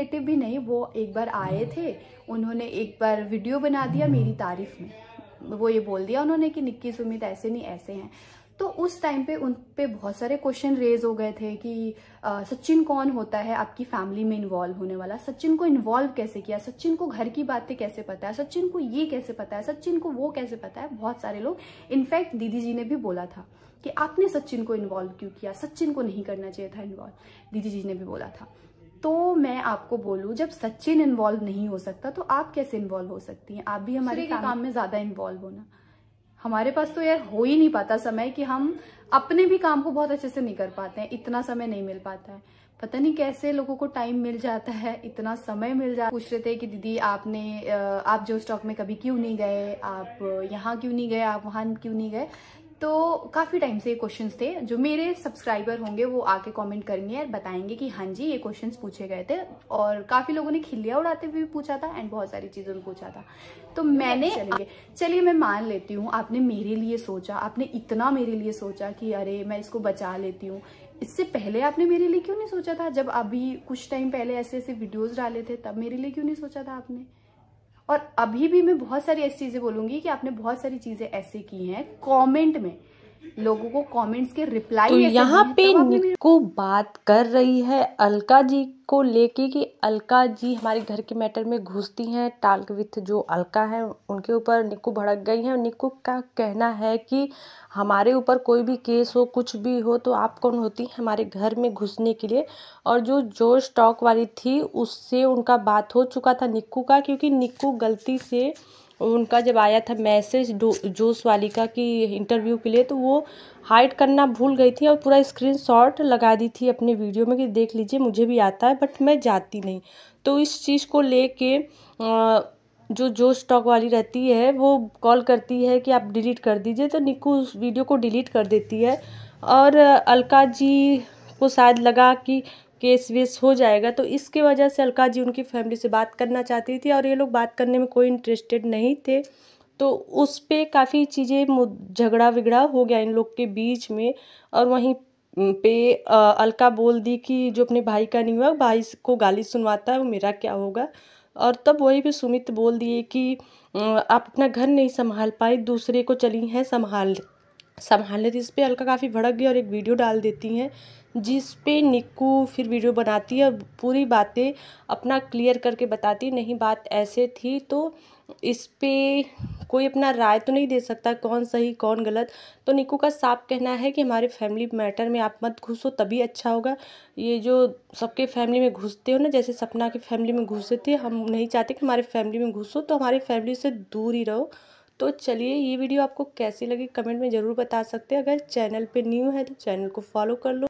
relative भी नहीं वो एक बार आए थे उन्होंने एक बार वीडियो बना दिया मेरी तारीफ में वो ये बोल दिया उन्होंने कि निक्की सुमित ऐसे नहीं ऐसे हैं तो उस टाइम पे उन पे बहुत सारे क्वेश्चन रेज हो गए थे कि सचिन कौन होता है आपकी फैमिली में इन्वॉल्व होने वाला सचिन को इन्वॉल्व कैसे किया सचिन को घर की बातें कैसे पता है सचिन को ये कैसे पता है सचिन को वो कैसे पता है बहुत सारे लोग इनफैक्ट दीदी जी ने भी बोला था कि आपने सचिन को इन्वॉल्व क्यों किया सचिन को नहीं करना चाहिए था इन्वॉल्व दीदी जी ने भी बोला था तो मैं आपको बोलूं जब सचिन इन्वॉल्व नहीं हो सकता तो आप कैसे इन्वॉल्व हो सकती हैं आप भी हमारे काम में ज़्यादा इन्वॉल्व होना हमारे पास तो यार हो ही नहीं पाता समय कि हम अपने भी काम को बहुत अच्छे से नहीं कर पाते हैं इतना समय नहीं मिल पाता है पता नहीं कैसे लोगों को टाइम मिल जाता है इतना समय मिल जाता पूछ रहे थे कि दीदी आपने आप जो स्टॉक में कभी क्यों नहीं गए आप यहाँ क्यों नहीं गए आप वहां क्यों नहीं गए तो काफ़ी टाइम से ये क्वेश्चंस थे जो मेरे सब्सक्राइबर होंगे वो आके कमेंट करेंगे और बताएंगे कि हाँ जी ये क्वेश्चंस पूछे गए थे और काफ़ी लोगों ने खिलिया उड़ाते हुए पूछा था एंड बहुत सारी चीज़ों में पूछा था तो मैंने चलिए चलिए मैं मान लेती हूँ आपने मेरे लिए सोचा आपने इतना मेरे लिए सोचा कि अरे मैं इसको बचा लेती हूँ इससे पहले आपने मेरे लिए क्यों नहीं सोचा था जब अभी कुछ टाइम पहले ऐसे ऐसे वीडियोज़ डाले थे तब मेरे लिए क्यों नहीं सोचा था आपने और अभी भी मैं बहुत सारी ऐसी चीज़ें बोलूंगी कि आपने बहुत सारी चीज़ें ऐसे की हैं कॉमेंट में लोगों को कमेंट्स के रिप्लाई तो यहाँ पे तो निको बात कर रही है अलका जी को लेके कि अलका जी हमारे घर के मैटर में घुसती हैं टाल्क विथ जो अलका है उनके ऊपर निक्कू भड़क गई हैं और का कहना है कि हमारे ऊपर कोई भी केस हो कुछ भी हो तो आप कौन होती हैं हमारे घर में घुसने के लिए और जो जो स्टॉक वाली थी उससे उनका बात हो चुका था निक्कू का क्योंकि निक्कू गलती से उनका जब आया था मैसेज जोश वाली का कि इंटरव्यू के लिए तो वो हाइड करना भूल गई थी और पूरा स्क्रीन शॉट लगा दी थी अपने वीडियो में कि देख लीजिए मुझे भी आता है बट मैं जाती नहीं तो इस चीज़ को ले कर जो जो स्टॉक वाली रहती है वो कॉल करती है कि आप डिलीट कर दीजिए तो निकू उस वीडियो को डिलीट कर देती है और अलका जी को शायद लगा कि केस वेस हो जाएगा तो इसके वजह से अलका जी उनकी फैमिली से बात करना चाहती थी और ये लोग बात करने में कोई इंटरेस्टेड नहीं थे तो उस पर काफ़ी चीज़ें झगड़ा विगड़ा हो गया इन लोग के बीच में और वहीं पे अलका बोल दी कि जो अपने भाई का नहीं हुआ भाई को गाली सुनवाता है वो मेरा क्या होगा और तब वहीं भी सुमित बोल दिए कि आप अपना घर नहीं संभाल पाए दूसरे को चली हैं संभाल संभालने इस पर अलका काफ़ी भड़क गई और एक वीडियो डाल देती हैं जिस पे निक्कू फिर वीडियो बनाती है पूरी बातें अपना क्लियर करके बताती नहीं बात ऐसे थी तो इस पे कोई अपना राय तो नहीं दे सकता कौन सही कौन गलत तो निकू का साफ कहना है कि हमारे फैमिली मैटर में आप मत घुसो तभी अच्छा होगा ये जो सबके फैमिली में घुसते हो ना जैसे सपना के फैमिली में घुसे थे हम नहीं चाहते कि हमारे फैमिली में घुसो तो हमारी फैमिली से दूर ही रहो तो चलिए ये वीडियो आपको कैसी लगी कमेंट में ज़रूर बता सकते हैं अगर चैनल पर न्यू है तो चैनल को फॉलो कर लो